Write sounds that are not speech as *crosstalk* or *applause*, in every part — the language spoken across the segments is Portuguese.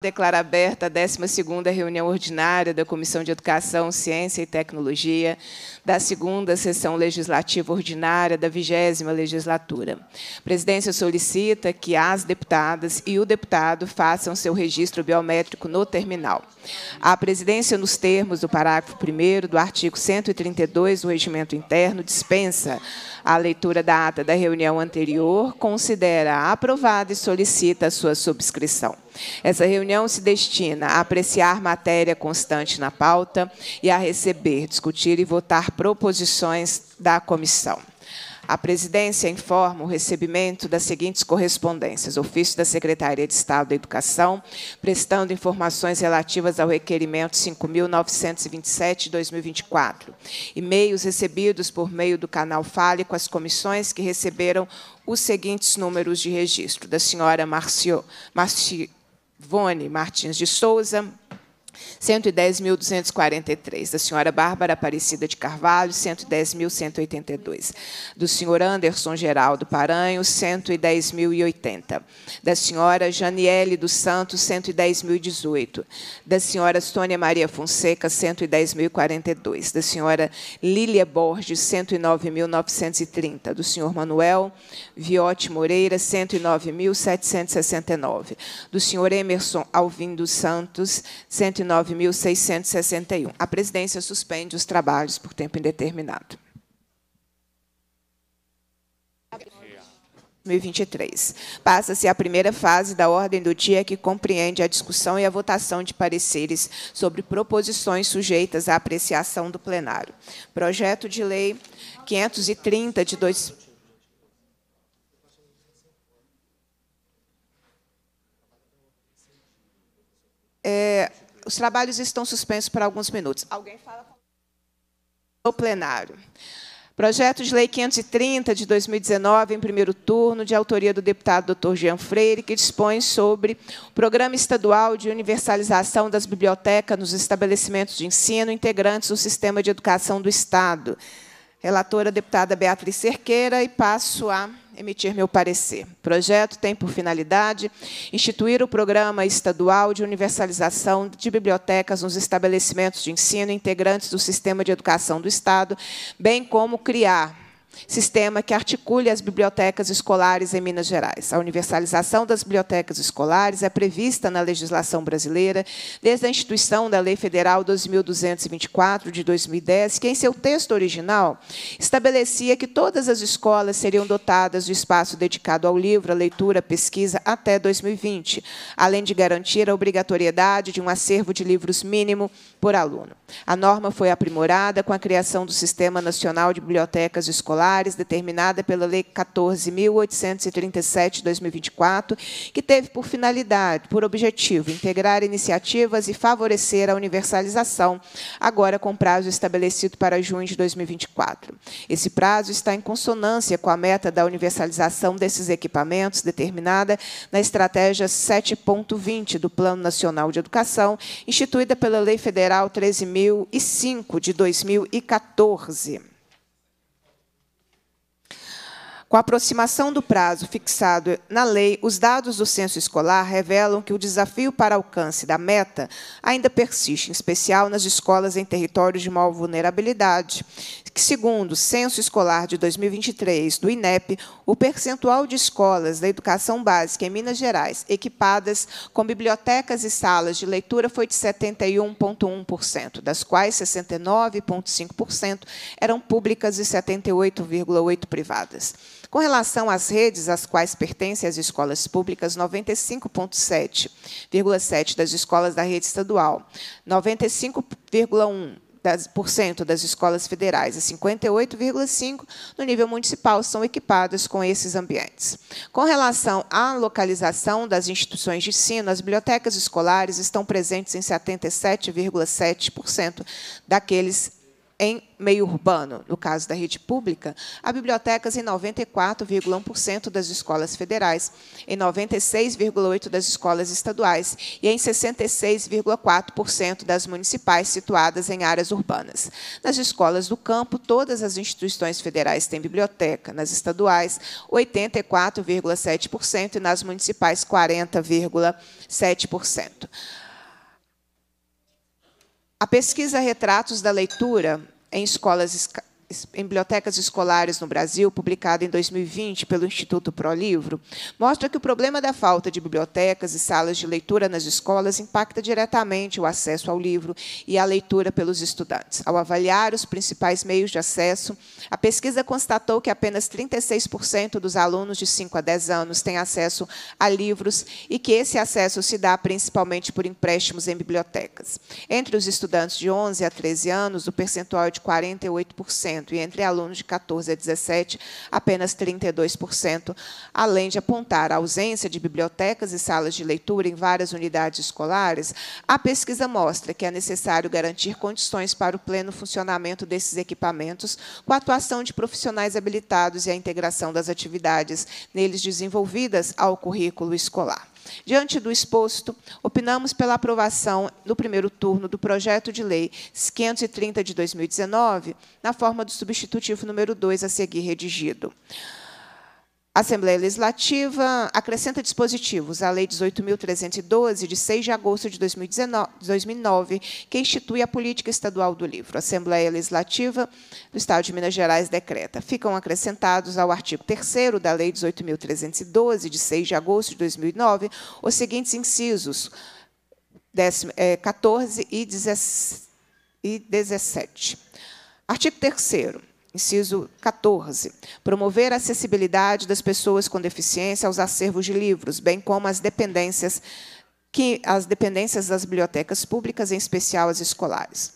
Declaro aberta a 12 reunião ordinária da Comissão de Educação, Ciência e Tecnologia da segunda sessão legislativa ordinária da vigésima legislatura. A presidência solicita que as deputadas e o deputado façam seu registro biométrico no terminal. A presidência, nos termos do parágrafo 1 do artigo 132 do Regimento Interno, dispensa a leitura da ata da reunião anterior, considera aprovada e solicita a sua subscrição. Essa reunião se destina a apreciar matéria constante na pauta e a receber, discutir e votar proposições da comissão. A presidência informa o recebimento das seguintes correspondências: ofício da Secretaria de Estado da Educação, prestando informações relativas ao requerimento 5.927/2024, e-mails recebidos por meio do canal Fale com as comissões que receberam os seguintes números de registro: da senhora Marcio, Marcio Ivone Martins de Souza, 110.243. Da senhora Bárbara Aparecida de Carvalho, 110.182. Do senhor Anderson Geraldo Paranho, 110.080. Da senhora Janiele dos Santos, 110.018. Da senhora Sônia Maria Fonseca, 110.042. Da senhora Lília Borges, 109.930. Do senhor Manuel Viotti Moreira, 109.769. Do senhor Emerson Alvim dos Santos, 109.000. 9.661. A presidência suspende os trabalhos por tempo indeterminado. 2023. Passa-se a primeira fase da ordem do dia que compreende a discussão e a votação de pareceres sobre proposições sujeitas à apreciação do plenário. Projeto de lei 530 de 2 dois... é, os trabalhos estão suspensos por alguns minutos. Alguém fala com o plenário. Projeto de Lei 530 de 2019, em primeiro turno, de autoria do deputado Dr. Jean Freire, que dispõe sobre o Programa Estadual de Universalização das Bibliotecas nos Estabelecimentos de Ensino integrantes do Sistema de Educação do Estado. Relatora, deputada Beatriz Cerqueira, e passo a emitir meu parecer. O projeto tem por finalidade instituir o Programa Estadual de Universalização de Bibliotecas nos estabelecimentos de ensino integrantes do Sistema de Educação do Estado, bem como criar sistema que articule as bibliotecas escolares em Minas Gerais. A universalização das bibliotecas escolares é prevista na legislação brasileira desde a instituição da Lei Federal 12.224, de 2010, que, em seu texto original, estabelecia que todas as escolas seriam dotadas de espaço dedicado ao livro, à leitura, à pesquisa, até 2020, além de garantir a obrigatoriedade de um acervo de livros mínimo por aluno. A norma foi aprimorada com a criação do Sistema Nacional de Bibliotecas Escolares, determinada pela Lei 14.837/2024, que teve por finalidade, por objetivo, integrar iniciativas e favorecer a universalização, agora com prazo estabelecido para junho de 2024. Esse prazo está em consonância com a meta da universalização desses equipamentos determinada na Estratégia 7.20 do Plano Nacional de Educação, instituída pela Lei Federal Federal 13.005, de 2014. Com a aproximação do prazo fixado na lei, os dados do censo escolar revelam que o desafio para alcance da meta ainda persiste, em especial nas escolas em territórios de maior vulnerabilidade, que, segundo o Censo Escolar de 2023 do INEP, o percentual de escolas da educação básica em Minas Gerais equipadas com bibliotecas e salas de leitura foi de 71,1%, das quais 69,5% eram públicas e 78,8% privadas. Com relação às redes às quais pertencem as escolas públicas, 95,7% das escolas da rede estadual, 95,1% das, das escolas federais e 58,5% no nível municipal são equipadas com esses ambientes. Com relação à localização das instituições de ensino, as bibliotecas escolares estão presentes em 77,7% daqueles em meio urbano. No caso da rede pública, há bibliotecas em 94,1% das escolas federais, em 96,8% das escolas estaduais e em 66,4% das municipais situadas em áreas urbanas. Nas escolas do campo, todas as instituições federais têm biblioteca, nas estaduais, 84,7% e nas municipais, 40,7%. A pesquisa Retratos da Leitura em Escolas em bibliotecas escolares no Brasil, publicado em 2020 pelo Instituto ProLivro, mostra que o problema da falta de bibliotecas e salas de leitura nas escolas impacta diretamente o acesso ao livro e à leitura pelos estudantes. Ao avaliar os principais meios de acesso, a pesquisa constatou que apenas 36% dos alunos de 5 a 10 anos têm acesso a livros e que esse acesso se dá principalmente por empréstimos em bibliotecas. Entre os estudantes de 11 a 13 anos, o percentual é de 48% e entre alunos de 14 a 17, apenas 32%, além de apontar a ausência de bibliotecas e salas de leitura em várias unidades escolares, a pesquisa mostra que é necessário garantir condições para o pleno funcionamento desses equipamentos, com a atuação de profissionais habilitados e a integração das atividades neles desenvolvidas ao currículo escolar. Diante do exposto, opinamos pela aprovação no primeiro turno do projeto de lei 530 de 2019, na forma do substitutivo número 2 a seguir redigido. A Assembleia Legislativa acrescenta dispositivos à Lei 18.312, de 6 de agosto de 2009, que institui a política estadual do livro. A Assembleia Legislativa do Estado de Minas Gerais decreta. Ficam acrescentados ao artigo 3 da Lei 18.312, de 6 de agosto de 2009, os seguintes incisos 14 é, e 17. Artigo 3 Inciso 14. Promover a acessibilidade das pessoas com deficiência aos acervos de livros, bem como as dependências que as dependências das bibliotecas públicas, em especial as escolares.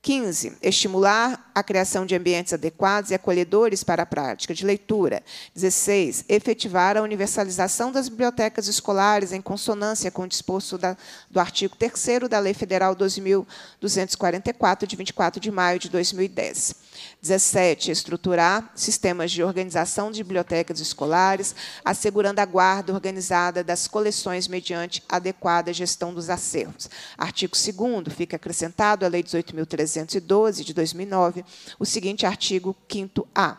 15. Estimular a criação de ambientes adequados e acolhedores para a prática de leitura. 16. Efetivar a universalização das bibliotecas escolares em consonância com o disposto da, do artigo 3 da Lei Federal 12.244, de 24 de maio de 2010. 17. Estruturar sistemas de organização de bibliotecas escolares, assegurando a guarda organizada das coleções mediante adequada gestão dos acervos. Artigo 2 fica acrescentado à Lei 18.312, de 2009, o seguinte artigo 5A.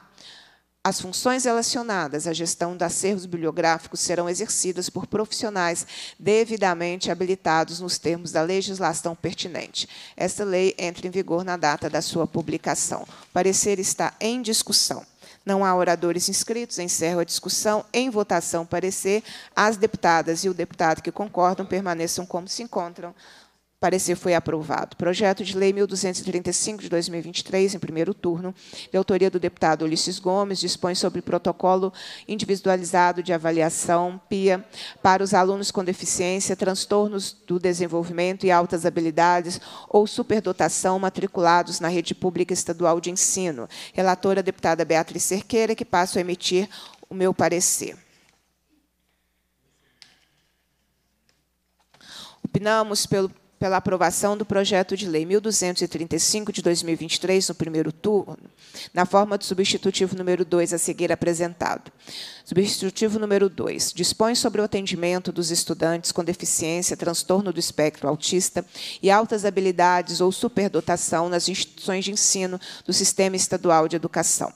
As funções relacionadas à gestão dos acervos bibliográficos serão exercidas por profissionais devidamente habilitados nos termos da legislação pertinente. Esta lei entra em vigor na data da sua publicação. O parecer está em discussão. Não há oradores inscritos, encerro a discussão. Em votação, parecer, as deputadas e o deputado que concordam permaneçam como se encontram. Parecer foi aprovado. Projeto de Lei 1235 de 2023, em primeiro turno, de autoria do deputado Ulisses Gomes, dispõe sobre protocolo individualizado de avaliação PIA para os alunos com deficiência, transtornos do desenvolvimento e altas habilidades ou superdotação matriculados na rede pública estadual de ensino. Relatora deputada Beatriz Cerqueira, que passo a emitir o meu parecer. Opinamos pelo pela aprovação do projeto de lei 1235 de 2023 no primeiro turno, na forma do substitutivo número 2 a seguir apresentado. Substitutivo número 2 dispõe sobre o atendimento dos estudantes com deficiência, transtorno do espectro autista e altas habilidades ou superdotação nas instituições de ensino do Sistema Estadual de Educação.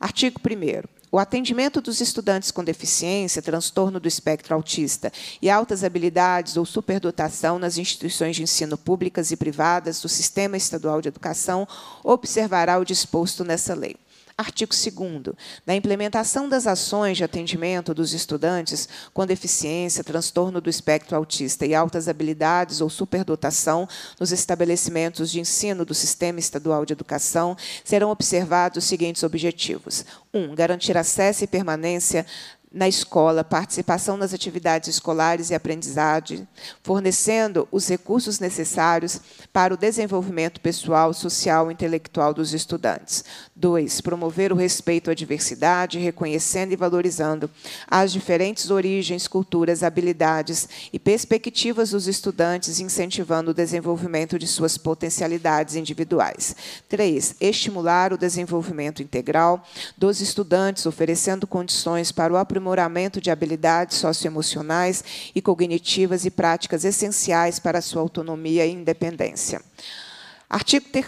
Artigo 1 o atendimento dos estudantes com deficiência, transtorno do espectro autista e altas habilidades ou superdotação nas instituições de ensino públicas e privadas do Sistema Estadual de Educação observará o disposto nessa lei. Artigo 2 Na implementação das ações de atendimento dos estudantes com deficiência, transtorno do espectro autista e altas habilidades ou superdotação nos estabelecimentos de ensino do Sistema Estadual de Educação, serão observados os seguintes objetivos. 1. Um, garantir acesso e permanência na escola, participação nas atividades escolares e aprendizagem, fornecendo os recursos necessários para o desenvolvimento pessoal, social e intelectual dos estudantes. 2. Promover o respeito à diversidade, reconhecendo e valorizando as diferentes origens, culturas, habilidades e perspectivas dos estudantes, incentivando o desenvolvimento de suas potencialidades individuais. 3. Estimular o desenvolvimento integral dos estudantes, oferecendo condições para o aprimoramento de habilidades socioemocionais e cognitivas e práticas essenciais para a sua autonomia e independência. Artigo 3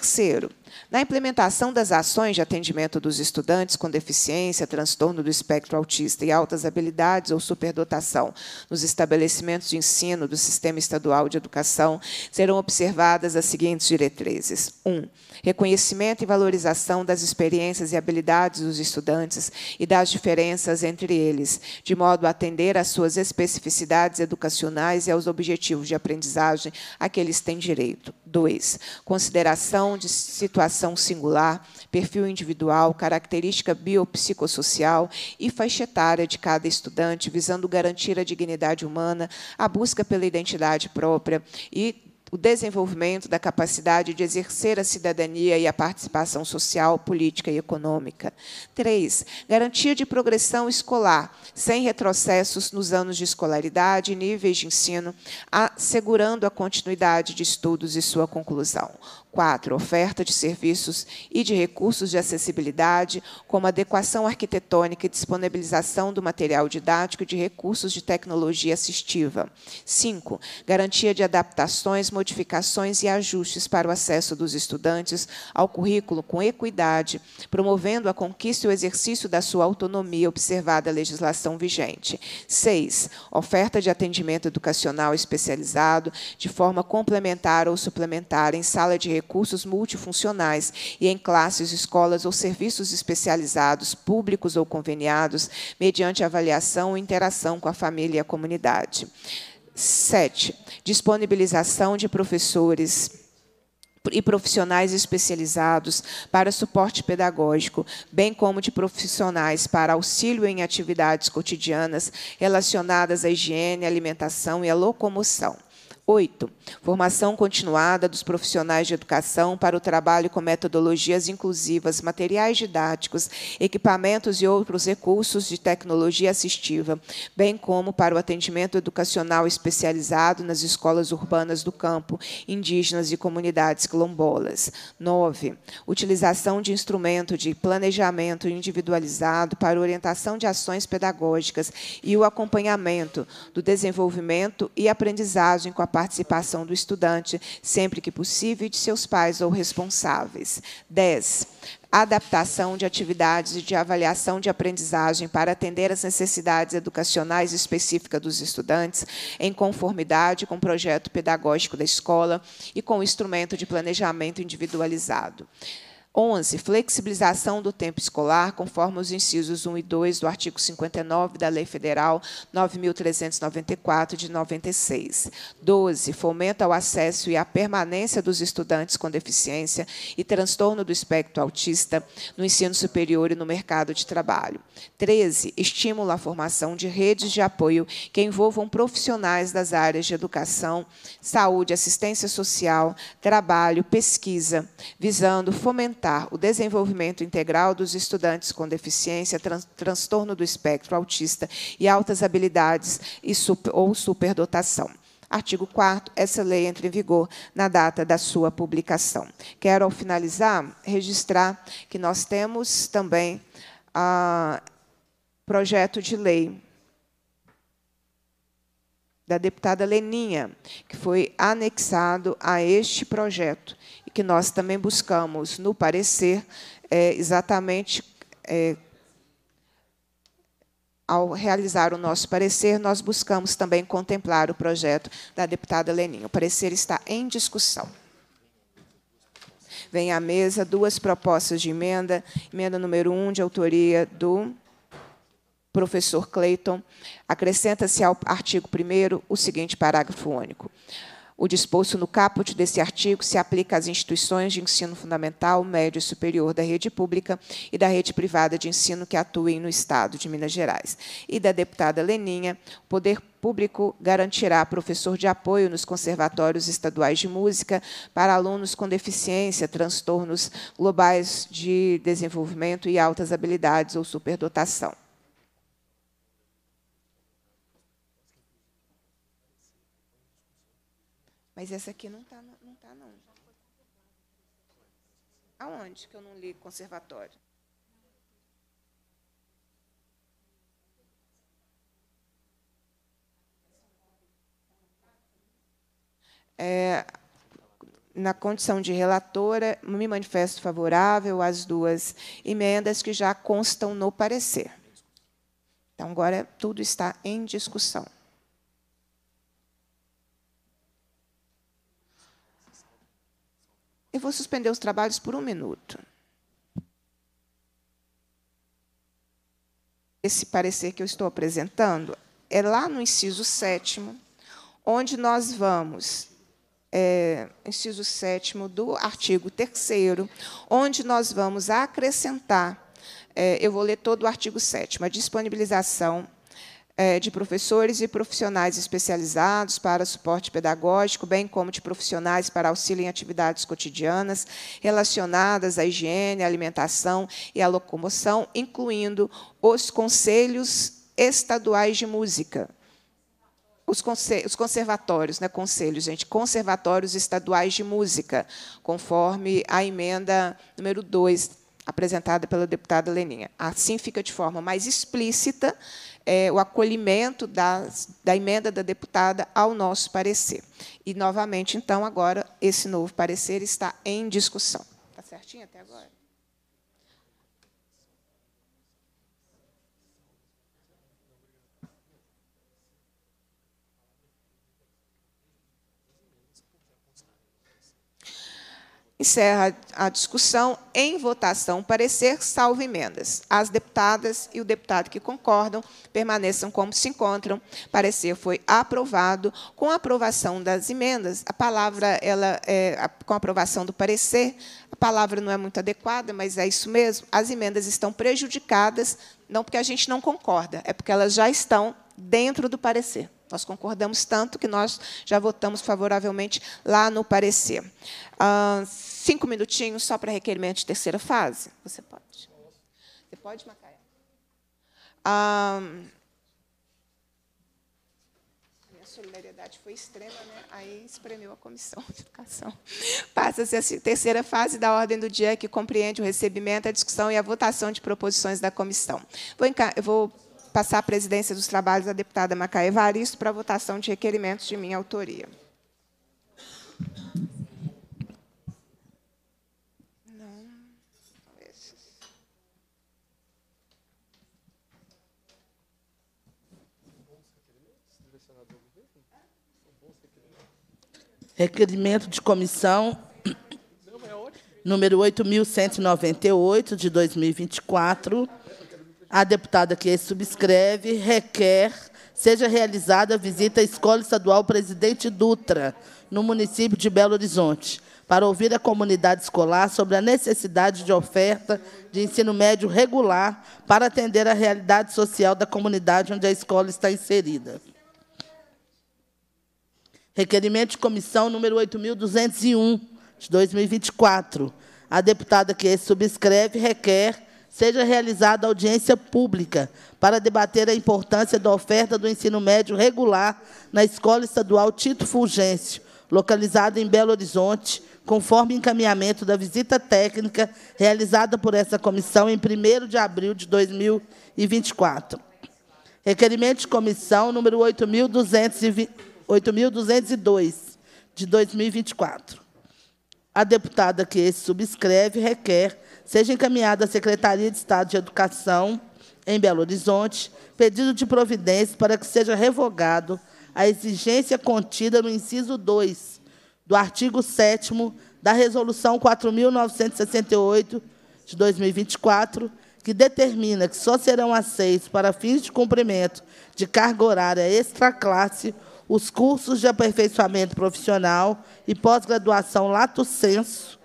na implementação das ações de atendimento dos estudantes com deficiência, transtorno do espectro autista e altas habilidades ou superdotação nos estabelecimentos de ensino do Sistema Estadual de Educação, serão observadas as seguintes diretrizes. 1. Um, reconhecimento e valorização das experiências e habilidades dos estudantes e das diferenças entre eles, de modo a atender às suas especificidades educacionais e aos objetivos de aprendizagem a que eles têm direito. 2. Consideração de situação singular, perfil individual, característica biopsicossocial e faixa etária de cada estudante, visando garantir a dignidade humana, a busca pela identidade própria e o desenvolvimento da capacidade de exercer a cidadania e a participação social, política e econômica. 3. Garantia de progressão escolar, sem retrocessos nos anos de escolaridade e níveis de ensino, assegurando a continuidade de estudos e sua conclusão. 4. Oferta de serviços e de recursos de acessibilidade, como adequação arquitetônica e disponibilização do material didático e de recursos de tecnologia assistiva. 5. Garantia de adaptações, modificações e ajustes para o acesso dos estudantes ao currículo com equidade, promovendo a conquista e o exercício da sua autonomia observada a legislação vigente. 6. Oferta de atendimento educacional especializado de forma complementar ou suplementar em sala de recursos multifuncionais e em classes, escolas ou serviços especializados, públicos ou conveniados, mediante avaliação ou interação com a família e a comunidade. 7. Disponibilização de professores e profissionais especializados para suporte pedagógico, bem como de profissionais para auxílio em atividades cotidianas relacionadas à higiene, alimentação e à locomoção. 8. Formação continuada dos profissionais de educação para o trabalho com metodologias inclusivas, materiais didáticos, equipamentos e outros recursos de tecnologia assistiva, bem como para o atendimento educacional especializado nas escolas urbanas do campo, indígenas e comunidades quilombolas. 9. Utilização de instrumento de planejamento individualizado para orientação de ações pedagógicas e o acompanhamento do desenvolvimento e aprendizagem com a participação do estudante, sempre que possível, e de seus pais ou responsáveis. 10 adaptação de atividades de avaliação de aprendizagem para atender às necessidades educacionais específicas dos estudantes, em conformidade com o projeto pedagógico da escola e com o instrumento de planejamento individualizado. 11. Flexibilização do tempo escolar, conforme os incisos 1 e 2 do artigo 59 da Lei Federal 9.394, de 96. 12. Fomenta o acesso e a permanência dos estudantes com deficiência e transtorno do espectro autista no ensino superior e no mercado de trabalho. 13. Estimula a formação de redes de apoio que envolvam profissionais das áreas de educação, saúde, assistência social, trabalho, pesquisa, visando fomentar fomentar o desenvolvimento integral dos estudantes com deficiência, tran transtorno do espectro autista e altas habilidades e super, ou superdotação. Artigo 4 essa lei entra em vigor na data da sua publicação. Quero, ao finalizar, registrar que nós temos também o ah, projeto de lei da deputada Leninha, que foi anexado a este projeto e que nós também buscamos no parecer é, exatamente. É, ao realizar o nosso parecer, nós buscamos também contemplar o projeto da deputada Leninha. O parecer está em discussão. Vem à mesa duas propostas de emenda. Emenda número 1, um, de autoria do professor Clayton. Acrescenta-se ao artigo 1 o seguinte parágrafo único. O disposto no caput desse artigo se aplica às instituições de ensino fundamental, médio e superior da rede pública e da rede privada de ensino que atuem no Estado de Minas Gerais. E da deputada Leninha, o poder público garantirá professor de apoio nos conservatórios estaduais de música para alunos com deficiência, transtornos globais de desenvolvimento e altas habilidades ou superdotação. Mas essa aqui não está, não, tá, não. Aonde que eu não li conservatório? É, na condição de relatora, me manifesto favorável às duas emendas que já constam no parecer. Então, agora tudo está em discussão. Eu vou suspender os trabalhos por um minuto. Esse parecer que eu estou apresentando é lá no inciso sétimo, onde nós vamos é, inciso 7 do artigo 3, onde nós vamos acrescentar, é, eu vou ler todo o artigo 7, a disponibilização é, de professores e profissionais especializados para suporte pedagógico, bem como de profissionais para auxílio em atividades cotidianas relacionadas à higiene, alimentação e à locomoção, incluindo os conselhos estaduais de música. Os, os conservatórios, né, conselhos, gente, conservatórios estaduais de música, conforme a emenda número 2 apresentada pela deputada Leninha. Assim fica de forma mais explícita é, o acolhimento da da emenda da deputada ao nosso parecer. E, novamente, então, agora, esse novo parecer está em discussão. Está certinho até agora? Encerra a discussão. Em votação, parecer, salvo emendas. As deputadas e o deputado que concordam permaneçam como se encontram. Parecer foi aprovado. Com a aprovação das emendas, a palavra, ela, é, com a aprovação do parecer, a palavra não é muito adequada, mas é isso mesmo. As emendas estão prejudicadas, não porque a gente não concorda, é porque elas já estão dentro do parecer. Nós concordamos tanto que nós já votamos favoravelmente lá no parecer. Ah, cinco minutinhos só para requerimento de terceira fase. Você pode. Você pode, Macaé? Ah, a minha solidariedade foi extrema, né? aí espremeu a comissão de educação. *laughs* Passa-se a terceira fase da ordem do dia, que compreende o recebimento, a discussão e a votação de proposições da comissão. Vou, vou passar a presidência dos trabalhos à deputada Macaé Varisto para a votação de requerimentos de minha autoria. Requerimento de comissão número 8.198, de 2024, a deputada que subscreve requer seja realizada a visita à Escola Estadual Presidente Dutra, no município de Belo Horizonte, para ouvir a comunidade escolar sobre a necessidade de oferta de ensino médio regular para atender à realidade social da comunidade onde a escola está inserida. Requerimento de comissão número 8.201, de 2024. A deputada que subscreve requer seja realizada audiência pública para debater a importância da oferta do ensino médio regular na Escola Estadual Tito Fulgêncio, localizada em Belo Horizonte, conforme encaminhamento da visita técnica realizada por essa comissão em 1º de abril de 2024. Requerimento de comissão número 8.202, de 2024 a deputada que esse subscreve requer seja encaminhado à Secretaria de Estado de Educação, em Belo Horizonte, pedido de providência para que seja revogado a exigência contida no inciso 2 do artigo 7 da Resolução 4.968, de 2024, que determina que só serão aceitos para fins de cumprimento de carga horária extraclasse classe os cursos de aperfeiçoamento profissional e pós-graduação lato senso,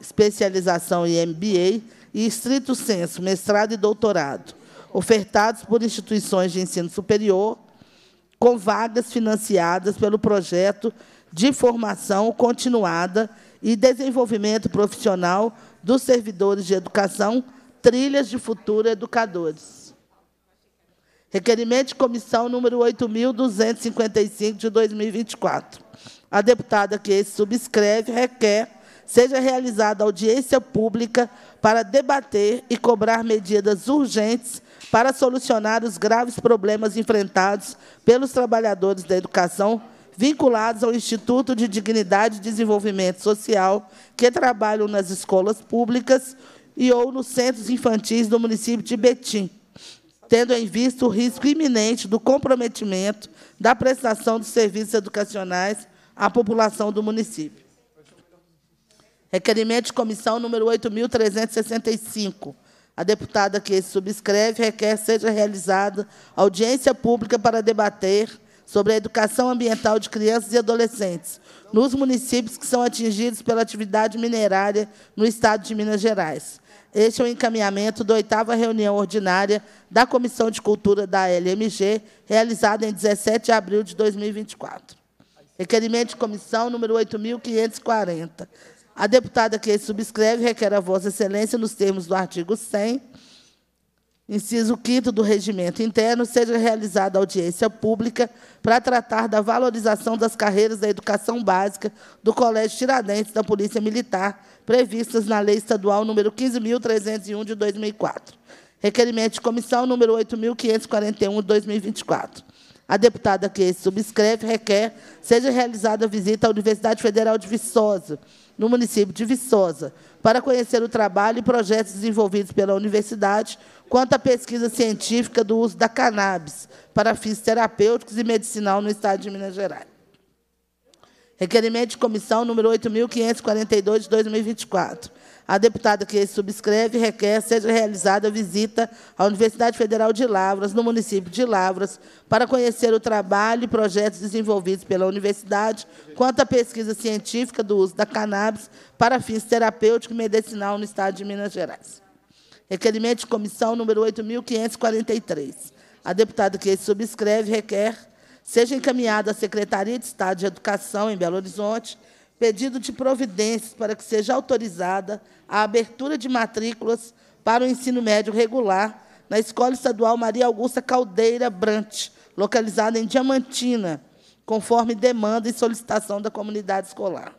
especialização e MBA, e estrito senso, mestrado e doutorado, ofertados por instituições de ensino superior, com vagas financiadas pelo projeto de formação continuada e desenvolvimento profissional dos servidores de educação, trilhas de futuro educadores. Requerimento de comissão número 8.255 de 2024. A deputada que esse subscreve requer seja realizada audiência pública para debater e cobrar medidas urgentes para solucionar os graves problemas enfrentados pelos trabalhadores da educação vinculados ao Instituto de Dignidade e Desenvolvimento Social, que trabalham nas escolas públicas e ou nos centros infantis do município de Betim, tendo em vista o risco iminente do comprometimento da prestação de serviços educacionais à população do município. Requerimento de comissão número 8.365. A deputada que subscreve requer seja realizada audiência pública para debater sobre a educação ambiental de crianças e adolescentes nos municípios que são atingidos pela atividade minerária no Estado de Minas Gerais. Este é o encaminhamento da oitava reunião ordinária da Comissão de Cultura da LMG, realizada em 17 de abril de 2024. Requerimento de comissão número 8.540. A deputada que subscreve requer a Vossa Excelência, nos termos do artigo 100 Inciso 5 do Regimento Interno, seja realizada audiência pública para tratar da valorização das carreiras da educação básica do Colégio Tiradentes da Polícia Militar, previstas na Lei Estadual nº 15.301, de 2004. Requerimento de comissão número 8.541, de 2024. A deputada que subscreve requer seja realizada visita à Universidade Federal de Viçosa, no município de Viçosa, para conhecer o trabalho e projetos desenvolvidos pela universidade quanto à pesquisa científica do uso da cannabis para fins terapêuticos e medicinal no estado de Minas Gerais. Requerimento de comissão número 8.542, de 2024. A deputada que subscreve requer seja realizada visita à Universidade Federal de Lavras, no município de Lavras, para conhecer o trabalho e projetos desenvolvidos pela universidade quanto à pesquisa científica do uso da cannabis para fins terapêutico e medicinal no Estado de Minas Gerais. Requerimento de comissão número 8.543. A deputada que subscreve requer seja encaminhada à Secretaria de Estado de Educação, em Belo Horizonte, pedido de providências para que seja autorizada a abertura de matrículas para o ensino médio regular na Escola Estadual Maria Augusta Caldeira Brant, localizada em Diamantina, conforme demanda e solicitação da comunidade escolar.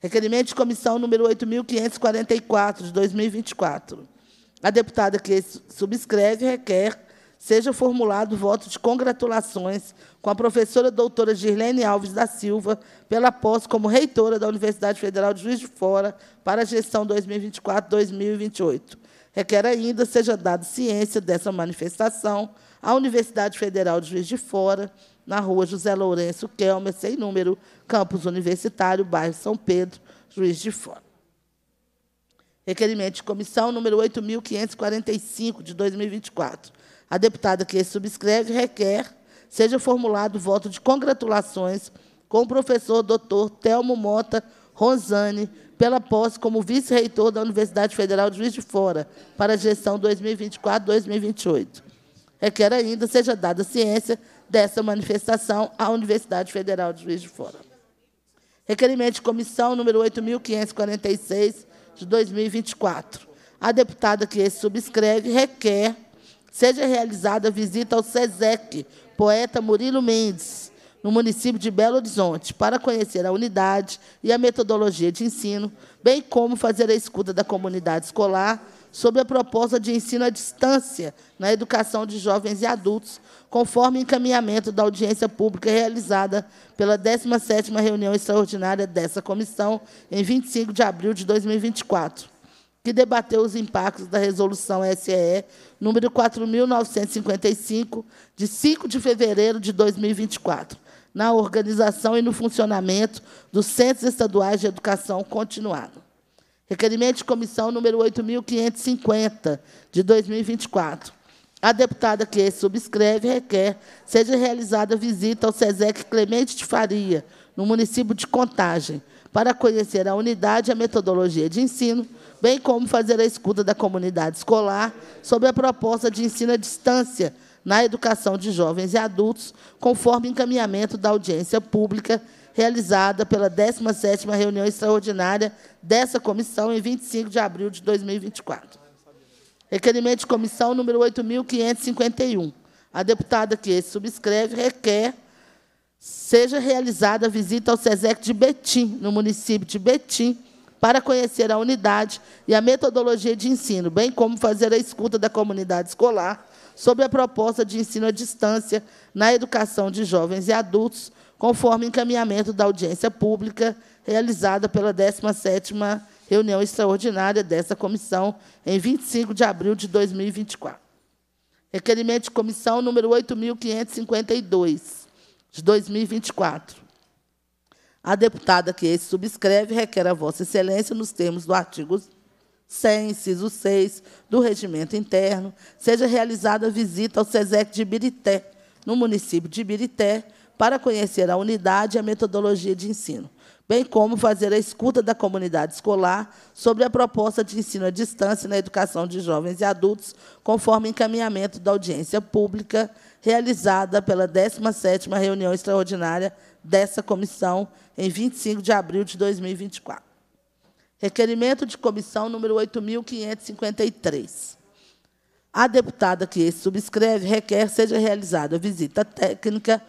Requerimento de comissão número 8.544, de 2024. A deputada que subscreve requer seja formulado voto de congratulações com a professora doutora Girlene Alves da Silva pela posse como reitora da Universidade Federal de Juiz de Fora para a gestão 2024-2028. Requer ainda seja dada ciência dessa manifestação à Universidade Federal de Juiz de Fora, na rua José Lourenço Kelmer, sem número, campus universitário, bairro São Pedro, Juiz de Fora. Requerimento de comissão número 8.545, de 2024 a deputada que subscreve requer seja formulado voto de congratulações com o professor doutor Telmo Mota Ronzani pela posse como vice-reitor da Universidade Federal de Juiz de Fora para a gestão 2024-2028. Requer ainda seja dada ciência dessa manifestação à Universidade Federal de Juiz de Fora. Requerimento de comissão número 8.546, de 2024. A deputada que subscreve requer seja realizada a visita ao SESEC, poeta Murilo Mendes, no município de Belo Horizonte, para conhecer a unidade e a metodologia de ensino, bem como fazer a escuta da comunidade escolar sobre a proposta de ensino à distância na educação de jovens e adultos, conforme encaminhamento da audiência pública realizada pela 17ª reunião extraordinária dessa comissão em 25 de abril de 2024 que debateu os impactos da Resolução SEE número 4.955, de 5 de fevereiro de 2024, na organização e no funcionamento dos Centros Estaduais de Educação Continuada. Requerimento de comissão número 8.550, de 2024. A deputada que subscreve requer seja realizada visita ao SESEC Clemente de Faria, no município de Contagem, para conhecer a unidade e a metodologia de ensino bem como fazer a escuta da comunidade escolar sobre a proposta de ensino à distância na educação de jovens e adultos, conforme encaminhamento da audiência pública realizada pela 17ª reunião extraordinária dessa comissão em 25 de abril de 2024. Requerimento de comissão número 8.551. A deputada que esse subscreve requer seja realizada a visita ao SESEC de Betim, no município de Betim, para conhecer a unidade e a metodologia de ensino, bem como fazer a escuta da comunidade escolar sobre a proposta de ensino à distância na educação de jovens e adultos, conforme encaminhamento da audiência pública realizada pela 17ª reunião extraordinária dessa comissão em 25 de abril de 2024. Requerimento de comissão número 8552 de 2024 a deputada que esse subscreve requer a Vossa Excelência, nos termos do artigo 100, inciso 6 do Regimento Interno, seja realizada visita ao SESEC de Ibirité, no município de Ibirité, para conhecer a unidade e a metodologia de ensino, bem como fazer a escuta da comunidade escolar sobre a proposta de ensino à distância na educação de jovens e adultos, conforme encaminhamento da audiência pública realizada pela 17ª Reunião Extraordinária dessa comissão em 25 de abril de 2024. Requerimento de comissão número 8.553. A deputada que subscreve requer seja realizada visita técnica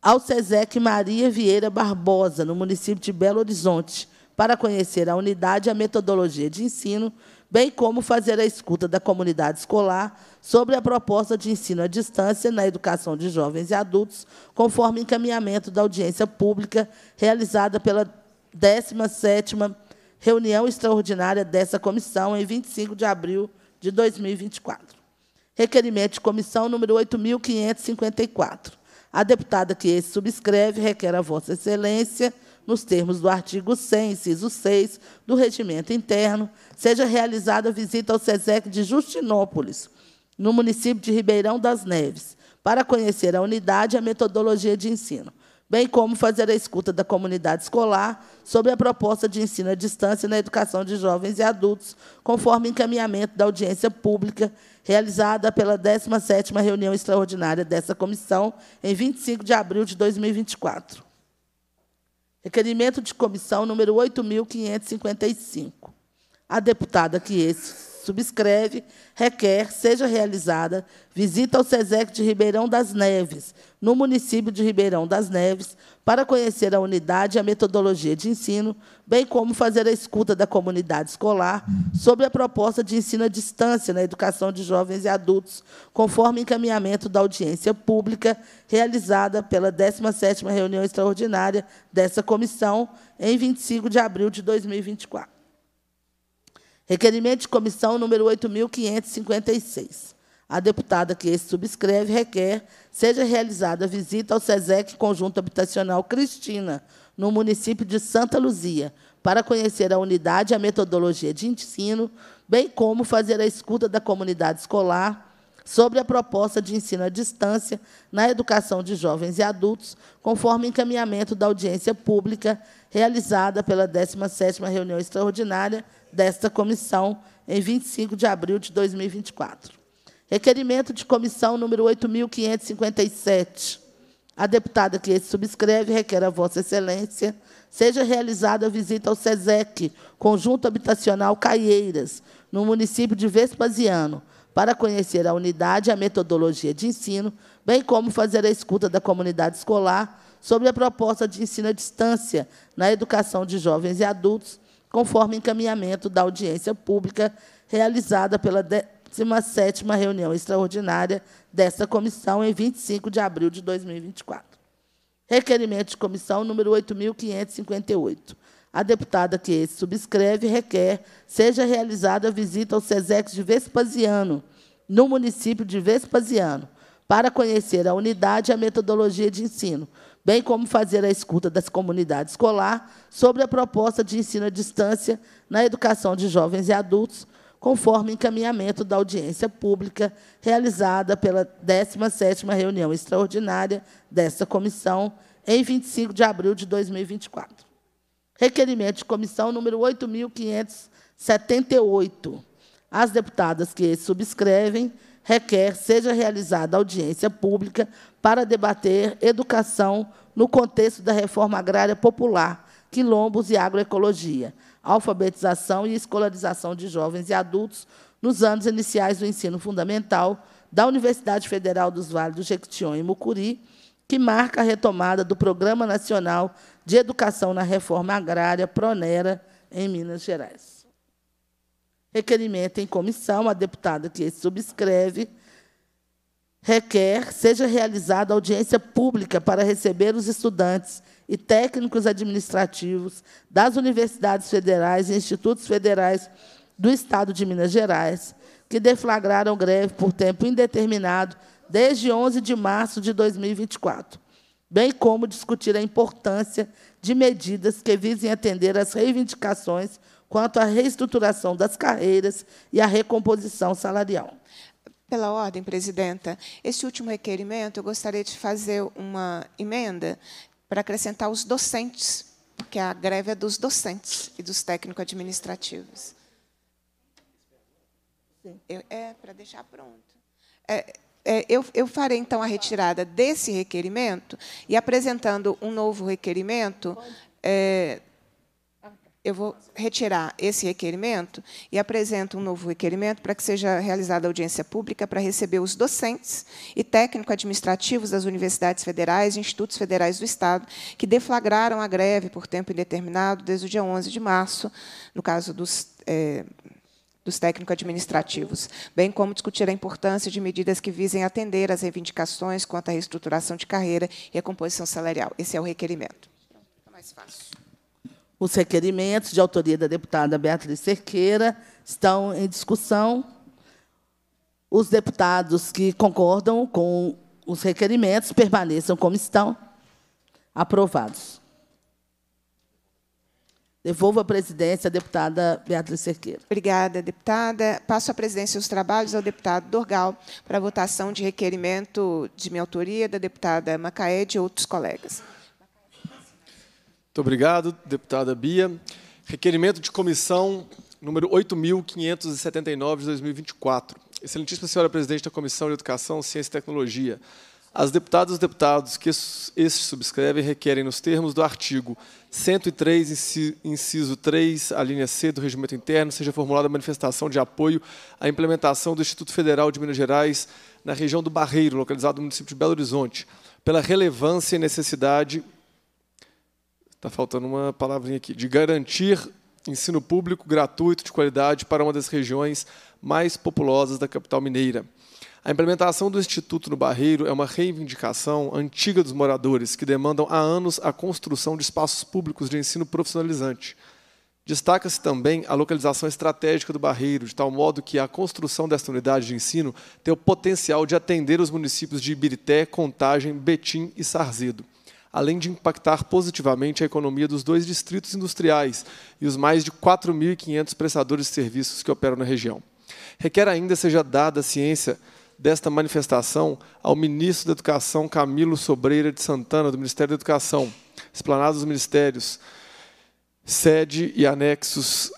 ao SESEC Maria Vieira Barbosa, no município de Belo Horizonte, para conhecer a unidade e a metodologia de ensino bem como fazer a escuta da comunidade escolar sobre a proposta de ensino à distância na educação de jovens e adultos, conforme encaminhamento da audiência pública realizada pela 17ª reunião extraordinária dessa comissão em 25 de abril de 2024. Requerimento de comissão número 8554. A deputada que esse subscreve requer a Vossa Excelência nos termos do artigo 100, inciso 6 do Regimento Interno, seja realizada a visita ao SESEC de Justinópolis, no município de Ribeirão das Neves, para conhecer a unidade e a metodologia de ensino, bem como fazer a escuta da comunidade escolar sobre a proposta de ensino à distância na educação de jovens e adultos, conforme encaminhamento da audiência pública realizada pela 17ª reunião extraordinária dessa comissão em 25 de abril de 2024. Requerimento de comissão número 8.555. A deputada que esse subscreve requer seja realizada visita ao SESEC de Ribeirão das Neves, no município de Ribeirão das Neves, para conhecer a unidade e a metodologia de ensino, bem como fazer a escuta da comunidade escolar sobre a proposta de ensino à distância na educação de jovens e adultos, conforme encaminhamento da audiência pública realizada pela 17ª reunião extraordinária dessa comissão em 25 de abril de 2024. Requerimento de comissão número 8556. A deputada que esse subscreve requer seja realizada visita ao SESEC Conjunto Habitacional Cristina, no município de Santa Luzia, para conhecer a unidade e a metodologia de ensino, bem como fazer a escuta da comunidade escolar sobre a proposta de ensino à distância na educação de jovens e adultos, conforme encaminhamento da audiência pública realizada pela 17ª reunião extraordinária desta comissão em 25 de abril de 2024. Requerimento de comissão número 8.557. A deputada que esse subscreve requer a Vossa Excelência seja realizada a visita ao SESEC, Conjunto Habitacional Caieiras, no município de Vespasiano, para conhecer a unidade e a metodologia de ensino, bem como fazer a escuta da comunidade escolar sobre a proposta de ensino à distância na educação de jovens e adultos, conforme encaminhamento da audiência pública realizada pela deputada sétima reunião extraordinária dessa comissão em 25 de abril de 2024. Requerimento de comissão número 8.558. A deputada que esse subscreve requer seja realizada a visita ao SESEX de Vespasiano, no município de Vespasiano, para conhecer a unidade e a metodologia de ensino, bem como fazer a escuta das comunidades escolar sobre a proposta de ensino à distância na educação de jovens e adultos, conforme encaminhamento da audiência pública realizada pela 17ª reunião extraordinária desta comissão em 25 de abril de 2024. Requerimento de comissão número 8578. As deputadas que subscrevem requer seja realizada audiência pública para debater educação no contexto da reforma agrária popular, quilombos e agroecologia, alfabetização e escolarização de jovens e adultos nos anos iniciais do ensino fundamental da Universidade Federal dos Vales do Jequitinhonha e Mucuri, que marca a retomada do Programa Nacional de Educação na Reforma Agrária, PRONERA, em Minas Gerais. Requerimento em comissão, a deputada que subscreve requer seja realizada audiência pública para receber os estudantes e técnicos administrativos das universidades federais e institutos federais do Estado de Minas Gerais, que deflagraram greve por tempo indeterminado desde 11 de março de 2024, bem como discutir a importância de medidas que visem atender às reivindicações quanto à reestruturação das carreiras e à recomposição salarial. Pela ordem, presidenta, esse último requerimento, eu gostaria de fazer uma emenda para acrescentar os docentes, porque a greve é dos docentes e dos técnico-administrativos. é, para deixar pronto. É, é, eu, eu, farei, então, a retirada desse requerimento e, apresentando um novo requerimento, é, eu vou retirar esse requerimento e apresento um novo requerimento para que seja realizada audiência pública para receber os docentes e técnico-administrativos das universidades federais e institutos federais do Estado que deflagraram a greve por tempo indeterminado desde o dia 11 de março, no caso dos... É, dos técnico-administrativos, bem como discutir a importância de medidas que visem atender às reivindicações quanto à reestruturação de carreira e à composição salarial. Esse é o requerimento. Fica mais fácil. Os requerimentos de autoria da deputada Beatriz Cerqueira estão em discussão. Os deputados que concordam com os requerimentos permaneçam como estão. Aprovados. Devolvo a presidência à deputada Beatriz Cerqueira. Obrigada, deputada. Passo a presidência dos trabalhos ao deputado Dorgal para votação de requerimento de minha autoria da deputada Macaé e de outros colegas. Muito obrigado, deputada Bia. Requerimento de comissão número 8.579 de 2024. Excelentíssima senhora presidente da Comissão de Educação, Ciência e Tecnologia. As deputadas e deputados que este subscrevem requerem, nos termos do artigo 103, inciso 3, a linha C do Regimento Interno, seja formulada manifestação de apoio à implementação do Instituto Federal de Minas Gerais na região do Barreiro, localizado no município de Belo Horizonte, pela relevância e necessidade Está faltando uma palavrinha aqui. De garantir ensino público gratuito de qualidade para uma das regiões mais populosas da capital mineira. A implementação do Instituto no Barreiro é uma reivindicação antiga dos moradores, que demandam há anos a construção de espaços públicos de ensino profissionalizante. Destaca-se também a localização estratégica do Barreiro, de tal modo que a construção desta unidade de ensino tem o potencial de atender os municípios de Ibirité, Contagem, Betim e Sarzedo além de impactar positivamente a economia dos dois distritos industriais e os mais de 4.500 prestadores de serviços que operam na região. Requer ainda seja dada a ciência desta manifestação ao ministro da Educação Camilo Sobreira de Santana, do Ministério da Educação, explanados os ministérios, sede e anexos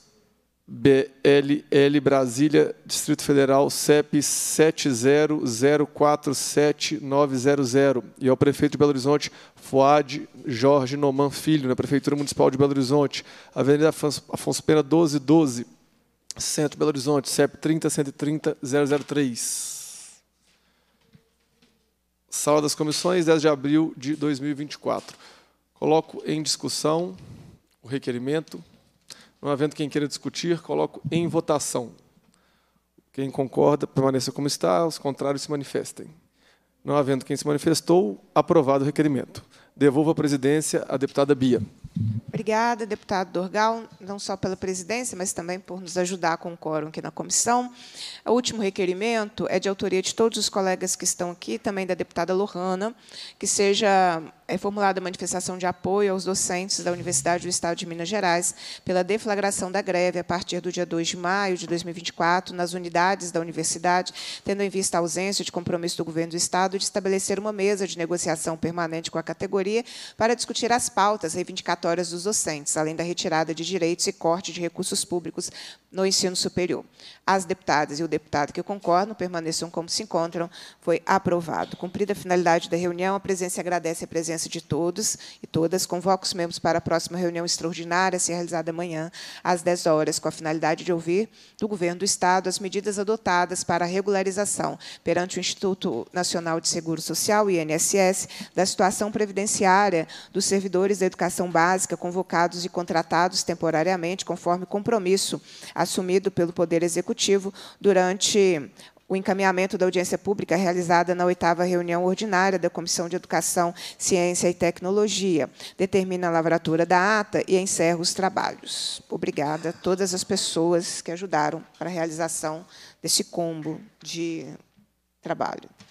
BLL Brasília, Distrito Federal, CEP 70047900. E ao prefeito de Belo Horizonte, Fuad Jorge Noman Filho, na Prefeitura Municipal de Belo Horizonte, Avenida Afonso Pena 1212, Centro Belo Horizonte, CEP 30130003. Sala das Comissões, 10 de abril de 2024. Coloco em discussão o requerimento não havendo quem queira discutir, coloco em votação. Quem concorda, permaneça como está, os contrários se manifestem. Não havendo quem se manifestou, aprovado o requerimento. Devolvo a presidência à deputada Bia. Obrigada, deputado Dorgal, não só pela presidência, mas também por nos ajudar com o quórum aqui na comissão. O último requerimento é de autoria de todos os colegas que estão aqui, também da deputada Lohana, que seja é formulada a manifestação de apoio aos docentes da Universidade do Estado de Minas Gerais pela deflagração da greve a partir do dia 2 de maio de 2024 nas unidades da universidade, tendo em vista a ausência de compromisso do governo do Estado de estabelecer uma mesa de negociação permanente com a categoria para discutir as pautas reivindicatórias dos docentes, além da retirada de direitos e corte de recursos públicos no ensino superior. As deputadas e o deputado que concordam permaneçam como se encontram. Foi aprovado. Cumprida a finalidade da reunião, a presença agradece a presença presença de todos e todas, convoco os membros para a próxima reunião extraordinária, a ser realizada amanhã, às 10 horas, com a finalidade de ouvir do Governo do Estado as medidas adotadas para a regularização perante o Instituto Nacional de Seguro Social, INSS, da situação previdenciária dos servidores da educação básica convocados e contratados temporariamente, conforme compromisso assumido pelo Poder Executivo durante o encaminhamento da audiência pública realizada na oitava reunião ordinária da Comissão de Educação, Ciência e Tecnologia. Determina a lavratura da ata e encerra os trabalhos. Obrigada a todas as pessoas que ajudaram para a realização desse combo de trabalho.